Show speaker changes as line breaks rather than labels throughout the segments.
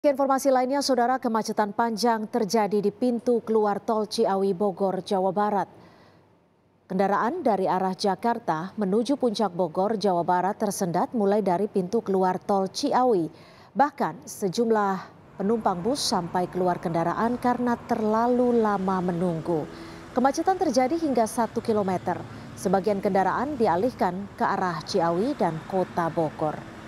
Ke informasi lainnya, saudara kemacetan panjang terjadi di pintu keluar tol Ciawi Bogor, Jawa Barat. Kendaraan dari arah Jakarta menuju puncak Bogor, Jawa Barat tersendat mulai dari pintu keluar tol Ciawi. Bahkan sejumlah penumpang bus sampai keluar kendaraan karena terlalu lama menunggu. Kemacetan terjadi hingga 1 km. Sebagian kendaraan dialihkan ke arah Ciawi dan kota Bogor.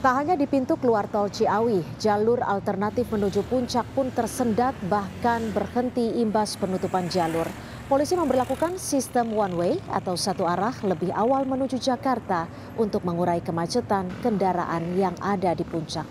Tak hanya di pintu keluar tol Ciawi, jalur alternatif menuju puncak pun tersendat bahkan berhenti imbas penutupan jalur. Polisi memperlakukan sistem one way atau satu arah lebih awal menuju Jakarta untuk mengurai kemacetan kendaraan yang ada di puncak.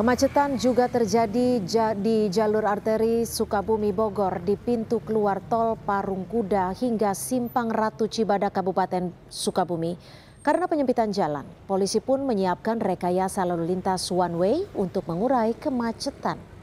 Kemacetan juga terjadi di jalur arteri Sukabumi Bogor di pintu keluar tol Parung Kuda hingga Simpang Ratu Cibada Kabupaten Sukabumi. Karena penyempitan jalan, polisi pun menyiapkan rekayasa lalu lintas one way untuk mengurai kemacetan.